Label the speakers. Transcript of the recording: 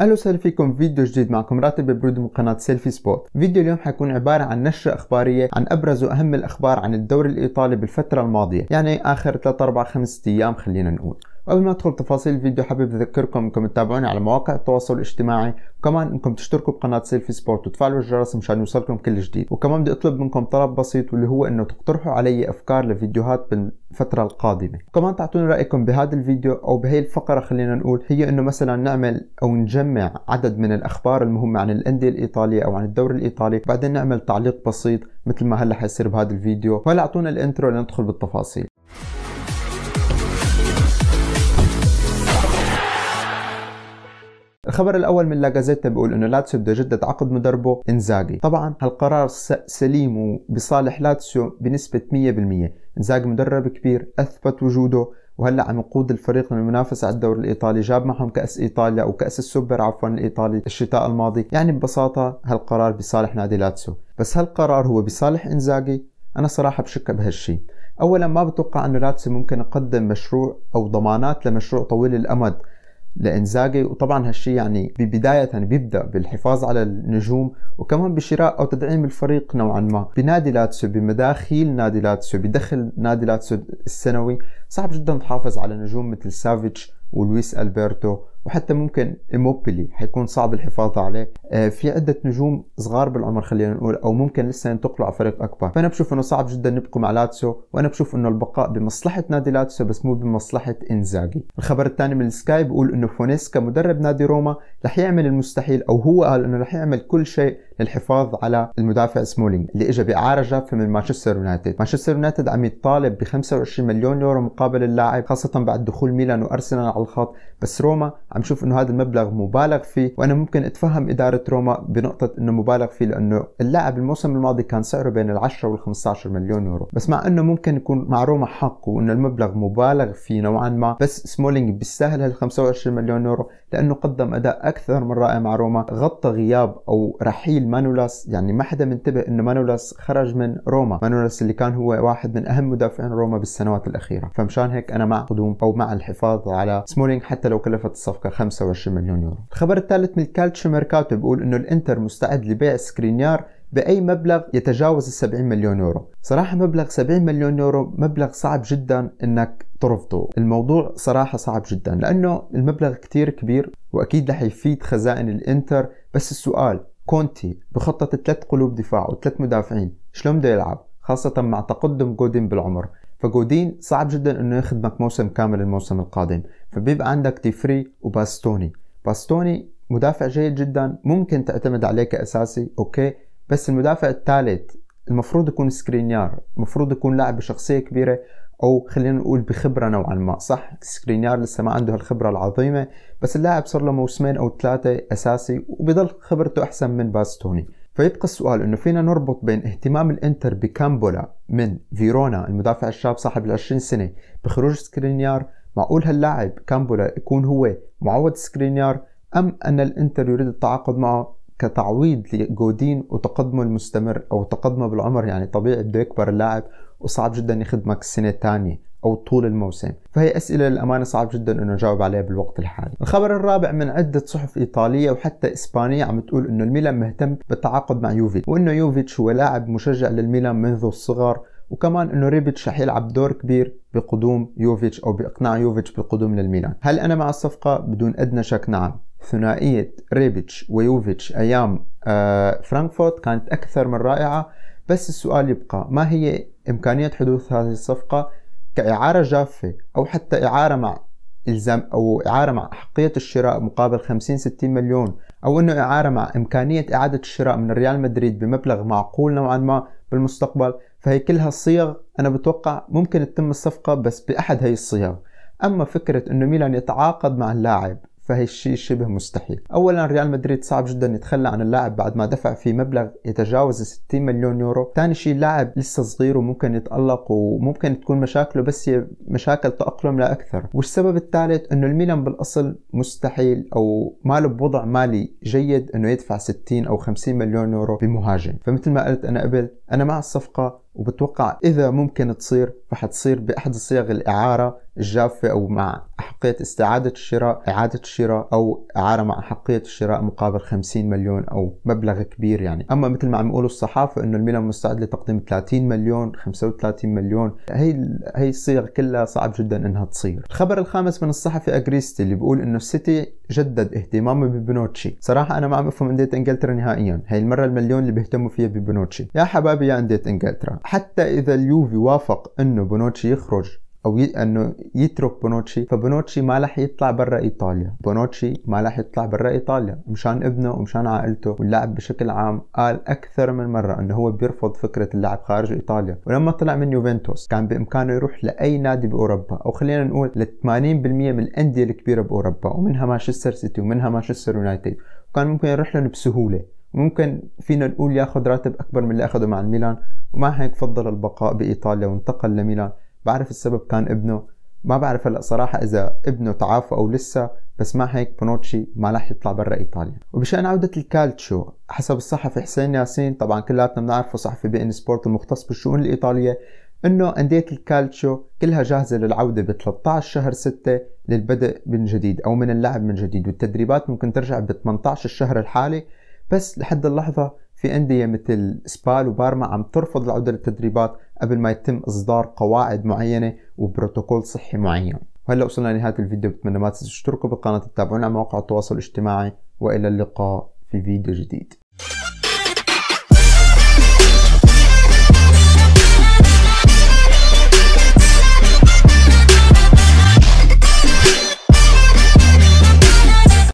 Speaker 1: اهلا وسهلا فيكم فيديو جديد معكم راتب برود من قناه سيلفي سبوت فيديو اليوم حيكون عباره عن نشره اخباريه عن ابرز واهم الاخبار عن الدوري الايطالي بالفتره الماضيه يعني اخر 3 4 5 ايام خلينا نقول وقبل ما ندخل تفاصيل الفيديو حابب اذكركم انكم تتابعوني على مواقع التواصل الاجتماعي وكمان انكم تشتركوا بقناه سيلفي سبورت وتفعلوا الجرس مشان يوصلكم كل جديد وكمان بدي اطلب منكم طلب بسيط واللي هو انه تقترحوا علي افكار لفيديوهات بالفتره القادمه وكمان تعطوني رايكم بهذا الفيديو او بهي الفقره خلينا نقول هي انه مثلا نعمل او نجمع عدد من الاخبار المهمه عن الانديه الايطاليه او عن الدوري الايطالي بعدين نعمل تعليق بسيط مثل ما هلا حيصير بهذا الفيديو وهلا اعطونا الانترو لندخل بالتفاصيل الخبر الاول من لاجازيتا بيقول انه لاتسيو بده يجدد عقد مدربه انزاجي طبعا هالقرار سليم وبصالح لاتسيو بنسبه 100% انزاجي مدرب كبير اثبت وجوده وهلا عم يقود الفريق للمنافسه على الدوري الايطالي جاب معهم كاس ايطاليا او كاس السوبر عفوا الايطالي الشتاء الماضي يعني ببساطه هالقرار بصالح نادي لاتسيو بس هالقرار هو بصالح انزاجي انا صراحه بشك بهالشيء اولا ما بتوقع انه لاتسيو ممكن يقدم مشروع او ضمانات لمشروع طويل الامد لانزاجي وطبعا هالشيء يعني ببدايه بيبدا بالحفاظ على النجوم وكمان بشراء او تدعيم الفريق نوعا ما بنادي لاتسيو بمداخيل نادي لاتسيو بدخل نادي لاتسيو السنوي صعب جدا تحافظ على نجوم مثل سافيتش ولويس البرتو وحتى ممكن الموبيلي حيكون صعب الحفاظ عليه آه، في عدة نجوم صغار بالعمر خلينا نقول أو ممكن لسه ينتقلوا على فريق أكبر فأنا بشوف إنه صعب جدا نبقوا مع لاتسيو وأنا بشوف إنه البقاء بمصلحة نادي لاتسيو بس مو بمصلحة إنزاجي الخبر الثاني من السكاي بيقول إنه فونيسكا مدرب نادي روما رح يعمل المستحيل أو هو قال إنه رح يعمل كل شيء للحفاظ على المدافع سمولينج اللي اجى باعاره جافه من مانشستر يونايتد، مانشستر يونايتد عم يطالب ب 25 مليون يورو مقابل اللاعب خاصه بعد دخول ميلان وارسنال على الخط، بس روما عم شوف انه هذا المبلغ مبالغ فيه وانا ممكن اتفهم اداره روما بنقطه انه مبالغ فيه لانه اللاعب الموسم الماضي كان سعره بين ال 10 وال 15 مليون يورو بس مع انه ممكن يكون مع روما حق وانه المبلغ مبالغ فيه نوعا ما بس سمولينج بيستاهل هال 25 مليون يورو لانه قدم اداء اكثر من رائع مع روما غطى غياب او رحيل مانولاس يعني ما حدا منتبه انه مانولاس خرج من روما مانولاس اللي كان هو واحد من اهم مدافعين روما بالسنوات الاخيره فمشان هيك انا مع قدوم او مع الحفاظ على سمولينج حتى لو كلفت الصفقه 25 مليون يورو الخبر الثالث من الكالتش ميركاتو بيقول انه الانتر مستعد لبيع سكرينيار باي مبلغ يتجاوز ال 70 مليون يورو صراحه مبلغ 70 مليون يورو مبلغ صعب جدا انك ترفضه الموضوع صراحة صعب جدا لأنه المبلغ كتير كبير وأكيد رح يفيد خزائن الإنتر بس السؤال كونتي بخطة ثلاث قلوب دفاع وثلاث مدافعين شلون بده يلعب خاصة مع تقدم جودين بالعمر فجودين صعب جدا انه يخدمك موسم كامل الموسم القادم فبيبقى عندك ديفري وباستوني باستوني مدافع جيد جدا ممكن تعتمد عليه كاساسي اوكي بس المدافع الثالث المفروض يكون سكرينيار المفروض يكون لاعب بشخصيه كبيره او خلينا نقول بخبره نوعا ما صح سكرينيار لسه ما عنده هالخبره العظيمه بس اللاعب صار له موسمين او ثلاثه اساسي وبضل خبرته احسن من باستوني فيبقى السؤال انه فينا نربط بين اهتمام الانتر بكامبولا من فيرونا المدافع الشاب صاحب ال 20 سنه بخروج سكرينيار معقول هاللاعب كامبولا يكون هو معوض سكرينيار ام ان الانتر يريد التعاقد معه كتعويض لجودين وتقدمه المستمر او تقدمه بالعمر يعني طبيعي بده يكبر اللاعب وصعب جدا يخدمك السنه الثانيه او طول الموسم فهي اسئله للامانه صعب جدا انه نجاوب عليها بالوقت الحالي الخبر الرابع من عده صحف ايطاليه وحتى اسبانيه عم تقول انه الميلان مهتم بالتعاقد مع يوفي وانه يوفيتش هو لاعب مشجع للميلان منذ الصغر وكمان انه ريبيتش رح يلعب دور كبير بقدوم يوفيتش او باقناع يوفيتش بالقدوم للميلان هل انا مع الصفقه بدون ادنى شك نعم ثنائيه ريبيتش ويوفيتش ايام آه فرانكفورت كانت اكثر من رائعه بس السؤال يبقى ما هي امكانيه حدوث هذه الصفقه كإعارة جافة أو حتى إعارة مع الزام أو إعارة مع أحقية الشراء مقابل 50 60 مليون أو أنه إعارة مع إمكانية إعادة الشراء من ريال مدريد بمبلغ معقول نوعا ما بالمستقبل فهي كلها صيغ أنا بتوقع ممكن تتم الصفقة بس بأحد هي الصيغ أما فكرة أنه ميلان يتعاقد مع اللاعب فهالشيء شبه مستحيل اولا ريال مدريد صعب جدا يتخلى عن اللاعب بعد ما دفع فيه مبلغ يتجاوز 60 مليون يورو ثاني شيء اللاعب لسه صغير وممكن يتألق وممكن تكون مشاكله بس هي مشاكل تأقلم لا أكثر والسبب الثالث أنه الميلان بالأصل مستحيل أو ماله بوضع مالي جيد أنه يدفع 60 أو 50 مليون يورو بمهاجم فمثل ما قلت أنا قبل أنا مع الصفقة وبتوقع إذا ممكن تصير رح تصير بأحد صيغ الإعارة الجافة أو مع أحقية استعادة الشراء إعادة الشراء أو إعارة مع أحقية الشراء مقابل 50 مليون أو مبلغ كبير يعني أما مثل ما عم يقولوا الصحافة أنه الميلان مستعد لتقديم 30 مليون 35 مليون هي هي الصيغ كلها صعب جدا أنها تصير الخبر الخامس من الصحفي أجريستي اللي بيقول أنه السيتي جدد اهتمامه ببنوتشي صراحة أنا ما عم أفهم أندية إنجلترا نهائيا هي المرة المليون اللي بيهتموا فيها ببنوتشي يا حبايبي يا أندية إنجلترا حتى إذا اليوفي وافق إنه بونوتشي يخرج او ي... انه يترك بونوتشي فبونوتشي ما رح يطلع برا ايطاليا بونوتشي ما رح يطلع برا ايطاليا مشان ابنه ومشان عائلته واللاعب بشكل عام قال اكثر من مره انه هو بيرفض فكره اللعب خارج ايطاليا ولما طلع من يوفنتوس كان بامكانه يروح لاي نادي باوروبا او خلينا نقول ل 80% من الانديه الكبيره باوروبا ومنها مانشستر سيتي ومنها مانشستر يونايتد وكان ممكن يروح لهم بسهوله ممكن فينا نقول ياخذ راتب اكبر من اللي اخذه مع الميلان ومع هيك فضل البقاء بايطاليا وانتقل لميلان بعرف السبب كان ابنه ما بعرف هلا صراحة إذا ابنه تعافى أو لسه بس مع هيك بونوتشي ما راح يطلع برا إيطاليا وبشأن عودة الكالتشو حسب الصحفي حسين ياسين طبعا كلياتنا بنعرفه صحفي بي إن سبورت المختص بالشؤون الإيطالية انه انديه الكالتشو كلها جاهزه للعوده ب 13 شهر 6 للبدء من جديد او من اللعب من جديد والتدريبات ممكن ترجع ب 18 الشهر الحالي بس لحد اللحظة في أندية مثل سبال وبارما عم ترفض العودة للتدريبات قبل ما يتم إصدار قواعد معينة وبروتوكول صحي معين وهلا وصلنا لنهاية الفيديو بتمنى ما تنسوا تشتركوا بالقناة تتابعونا على مواقع التواصل الاجتماعي وإلى اللقاء في فيديو جديد